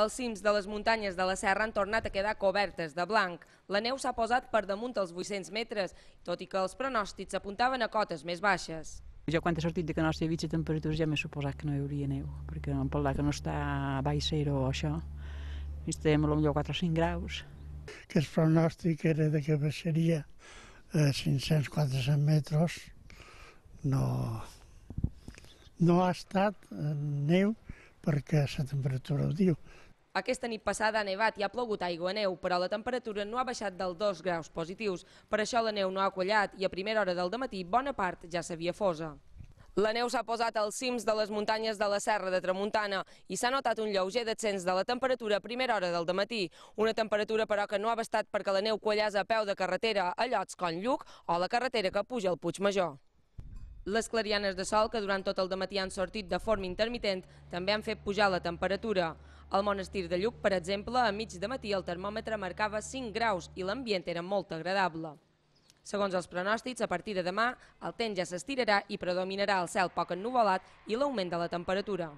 Els cims de les muntanyes de la serra han tornat a quedar cobertes de blanc. La neu s'ha posat per damunt dels 800 metres, tot i que els pronòstics apuntaven a cotes més baixes. Jo quan he sortit de que no s'hi havia temperatures ja m'he suposat que no hi hauria neu, perquè en parlar que no està a baix o això, estem potser 4 o 5 graus. Que el pronòstic era de que baixaria eh, a 500-400 metres, no, no ha estat eh, neu perquè la temperatura ho diu. Aquesta nit passada ha nevat i ha plogut aigua a neu, però la temperatura no ha baixat del 2 graus positius. Per això la neu no ha collat i a primera hora del matí bona part ja s'havia fosa. La neu s'ha posat als cims de les muntanyes de la Serra de Tramuntana i s'ha notat un lleuger descens de la temperatura a primera hora del matí. Una temperatura, però, que no ha bastat perquè la neu quallàs a peu de carretera a Llots, Conlluc o la carretera que puja al Puig Major. Les clarianes de sol que durant tot el matí han sortit de forma intermitent també han fet pujar la temperatura. Al monestir de Lluc, per exemple, a mig de matí el termòmetre marcava 5 graus i l'ambient era molt agradable. Segons els pronòstics, a partir de demà el temps ja s'estirarà i predominarà el cel poc ennuvolat i l'augment de la temperatura.